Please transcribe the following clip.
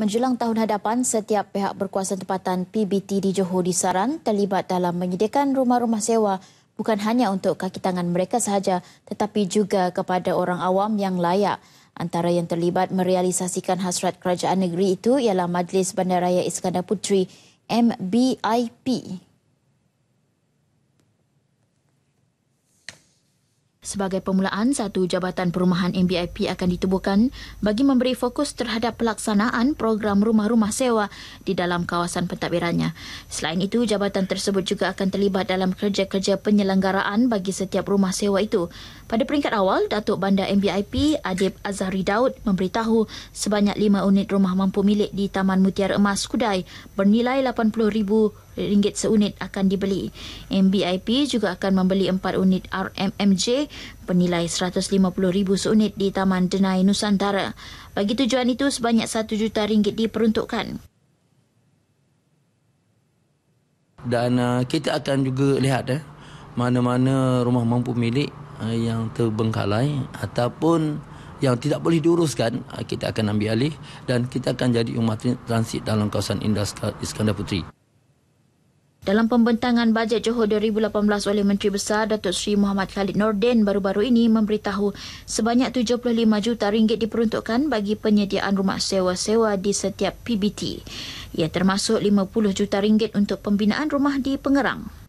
Menjelang tahun hadapan, setiap pihak berkuasa tempatan PBT di Johor disaran terlibat dalam menyediakan rumah-rumah sewa bukan hanya untuk kaki tangan mereka sahaja tetapi juga kepada orang awam yang layak. Antara yang terlibat merealisasikan hasrat kerajaan negeri itu ialah Majlis Bandaraya Iskandar Puteri MBIP. Sebagai permulaan, satu jabatan perumahan MBIP akan ditubuhkan bagi memberi fokus terhadap pelaksanaan program rumah-rumah sewa di dalam kawasan pentadbirannya. Selain itu, jabatan tersebut juga akan terlibat dalam kerja-kerja penyelenggaraan bagi setiap rumah sewa itu. Pada peringkat awal, Datuk Bandar MBIP Adib Azhari Daud memberitahu sebanyak lima unit rumah mampu milik di Taman Mutiara Emas Kudai bernilai 80 ribu ringgit seunit akan dibeli. MBIP juga akan membeli 4 unit RMMJ bernilai 150,000 seunit di Taman Denai Nusantara. Bagi tujuan itu sebanyak 1 juta ringgit diperuntukkan. Dan uh, kita akan juga lihat eh mana-mana rumah mampu milik uh, yang terbengkalai ataupun yang tidak boleh diuruskan uh, kita akan ambil alih dan kita akan jadi umat transit dalam kawasan Indah Iskandar Putri. Dalam pembentangan bajet Johor 2018 oleh Menteri Besar Datuk Seri Muhammad Khalid Nordin baru-baru ini memberitahu sebanyak 75 juta ringgit diperuntukkan bagi penyediaan rumah sewa-sewa di setiap PBT. Ia termasuk 50 juta ringgit untuk pembinaan rumah di Pengerang.